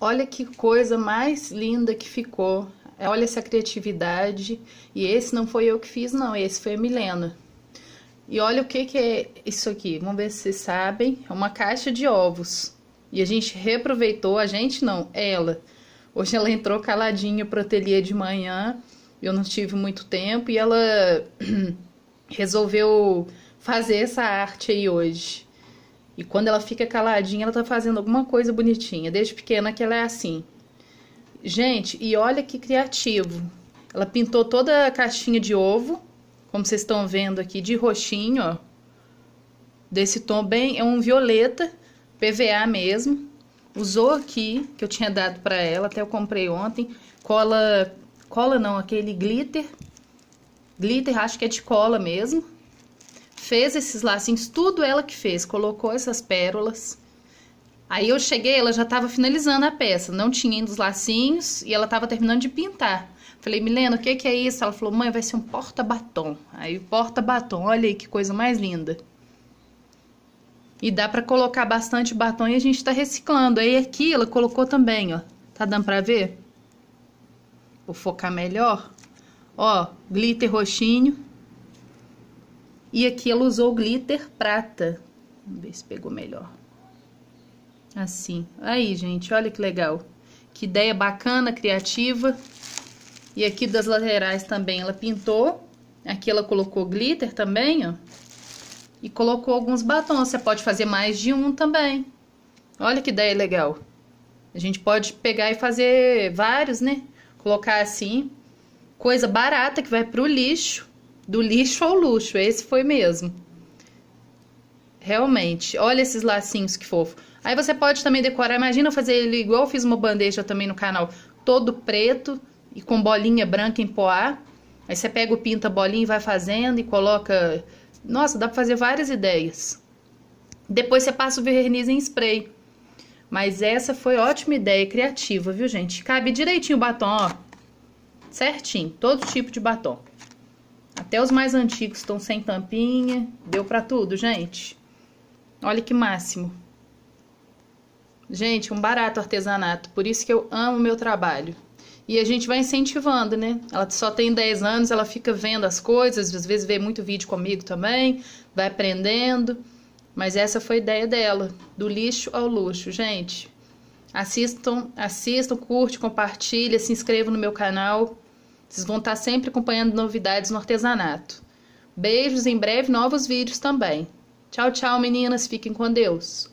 Olha que coisa mais linda que ficou. Olha essa criatividade. E esse não foi eu que fiz, não. Esse foi a Milena. E olha o que, que é isso aqui. Vamos ver se vocês sabem. É uma caixa de ovos. E a gente reaproveitou. A gente não, ela. Hoje ela entrou caladinha para o ateliê de manhã. Eu não tive muito tempo. E ela resolveu fazer essa arte aí hoje. E quando ela fica caladinha, ela tá fazendo alguma coisa bonitinha. Desde pequena que ela é assim. Gente, e olha que criativo. Ela pintou toda a caixinha de ovo, como vocês estão vendo aqui, de roxinho, ó. Desse tom bem, é um violeta, PVA mesmo. Usou aqui, que eu tinha dado para ela, até eu comprei ontem, cola, cola não, aquele glitter. Glitter, acho que é de cola mesmo fez esses lacinhos, tudo ela que fez, colocou essas pérolas. Aí eu cheguei, ela já estava finalizando a peça, não tinha ainda os lacinhos e ela estava terminando de pintar. Falei, Milena, o que, que é isso? Ela falou, mãe, vai ser um porta-batom. Aí, porta-batom, olha aí que coisa mais linda. E dá para colocar bastante batom e a gente está reciclando. Aí aqui ela colocou também, ó. Tá dando para ver? Vou focar melhor. Ó, glitter roxinho. E aqui ela usou glitter prata. Vamos ver se pegou melhor. Assim. Aí, gente, olha que legal. Que ideia bacana, criativa. E aqui das laterais também ela pintou. Aqui ela colocou glitter também, ó. E colocou alguns batons. Você pode fazer mais de um também. Olha que ideia legal. A gente pode pegar e fazer vários, né? Colocar assim. Coisa barata que vai pro lixo do lixo ao luxo, esse foi mesmo. Realmente, olha esses lacinhos que fofo. Aí você pode também decorar, imagina fazer ele igual eu fiz uma bandeja também no canal, todo preto e com bolinha branca em poá. Aí você pega o pinta bolinha e vai fazendo e coloca... Nossa, dá pra fazer várias ideias. Depois você passa o verniz em spray. Mas essa foi ótima ideia, criativa, viu, gente? Cabe direitinho o batom, ó. Certinho, todo tipo de batom. Até os mais antigos estão sem tampinha. Deu pra tudo, gente. Olha que máximo. Gente, um barato artesanato. Por isso que eu amo meu trabalho. E a gente vai incentivando, né? Ela só tem 10 anos, ela fica vendo as coisas, às vezes vê muito vídeo comigo também, vai aprendendo. Mas essa foi a ideia dela, do lixo ao luxo, gente. Assistam, assistam, curte, compartilha, se inscreva no meu canal. Vocês vão estar sempre acompanhando novidades no artesanato. Beijos, em breve novos vídeos também. Tchau, tchau, meninas. Fiquem com Deus.